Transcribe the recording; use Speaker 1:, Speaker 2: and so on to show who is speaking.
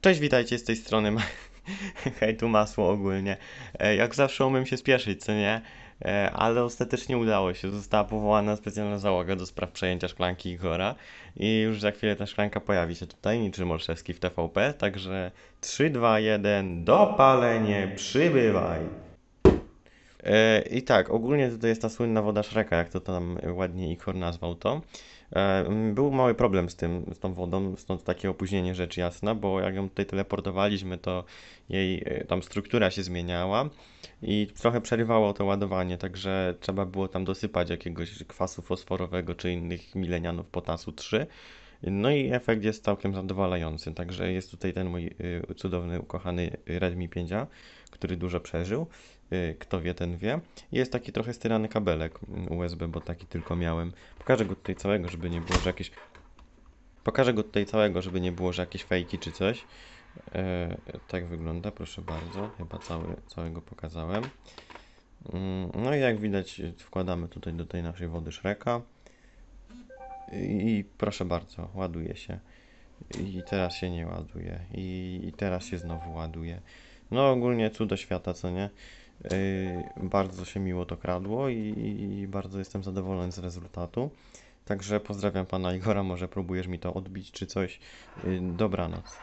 Speaker 1: Cześć, witajcie z tej strony. Hej, tu masło ogólnie. E, jak zawsze umiem się spieszyć, co nie? E, ale ostatecznie udało się. Została powołana specjalna załoga do spraw przejęcia szklanki Igora. I już za chwilę ta szklanka pojawi się tutaj, niczym Morszewski w TVP. Także 3, 2, 1, dopalenie, przybywaj! E, I tak, ogólnie tutaj jest ta słynna woda Szreka, jak to tam ładnie Ikor nazwał to. E, był mały problem z tym, z tą wodą, stąd takie opóźnienie rzecz jasna, bo jak ją tutaj teleportowaliśmy, to jej e, tam struktura się zmieniała i trochę przerywało to ładowanie, także trzeba było tam dosypać jakiegoś kwasu fosforowego czy innych milenianów potasu 3. No i efekt jest całkiem zadowalający, także jest tutaj ten mój cudowny, ukochany Redmi 5, który dużo przeżył. Y, kto wie, ten wie. Jest taki trochę styrany kabelek mm, USB, bo taki tylko miałem. Pokażę go tutaj całego, żeby nie było, że jakieś... Pokażę go tutaj całego, żeby nie było, że jakieś fejki czy coś. E, tak wygląda, proszę bardzo. Chyba cały, całego pokazałem. Mm, no i jak widać wkładamy tutaj do tej naszej wody szreka. I, proszę bardzo, ładuje się. I teraz się nie ładuje. I, I teraz się znowu ładuje. No ogólnie cudo świata, co nie? Y, bardzo się miło to kradło i, bardzo jestem zadowolony z rezultatu. Także pozdrawiam pana Igora, może próbujesz mi to odbić czy coś. Y, dobranoc.